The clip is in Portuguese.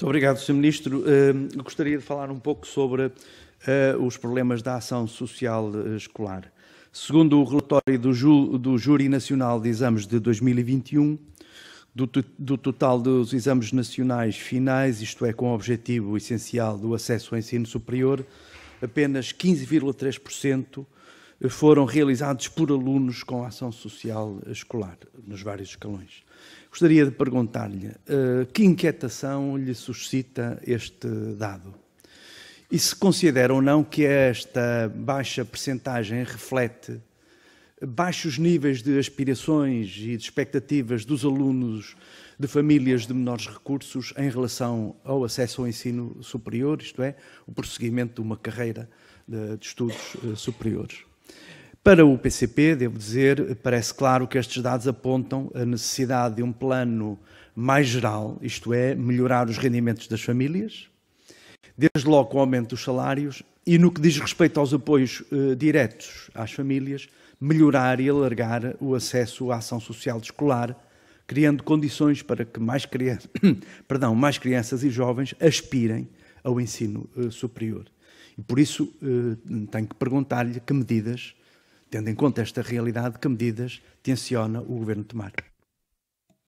Muito obrigado, Sr. Ministro. Hum, gostaria de falar um pouco sobre eh, os problemas da ação social eh, escolar. Segundo o relatório do, Júri Nacional de Exames de 2021, do, total dos exames nacionais finais, isto é, com o objetivo essencial do acesso ao ensino superior, apenas 15,3% foram realizados por alunos com ação social escolar, nos vários escalões. Gostaria de perguntar-lhe uh, que inquietação lhe suscita este dado? E se considera ou não que esta baixa percentagem reflete baixos níveis de aspirações e de expectativas dos alunos de famílias de menores recursos em relação ao acesso ao ensino superior, isto é, o prosseguimento de uma carreira de, de estudos uh, superiores? Para o PCP, devo dizer, parece claro que estes dados apontam a necessidade de um plano mais geral, isto é, melhorar os rendimentos das famílias, desde logo com o aumento dos salários e, no que diz respeito aos apoios eh, diretos às famílias, melhorar e alargar o acesso à ação social escolar, criando condições para que mais, cri... Perdão, mais crianças e jovens aspirem ao ensino eh, superior. E por isso eh, tenho que perguntar-lhe que medidas tendo em conta esta realidade, que medidas tenciona o Governo tomar?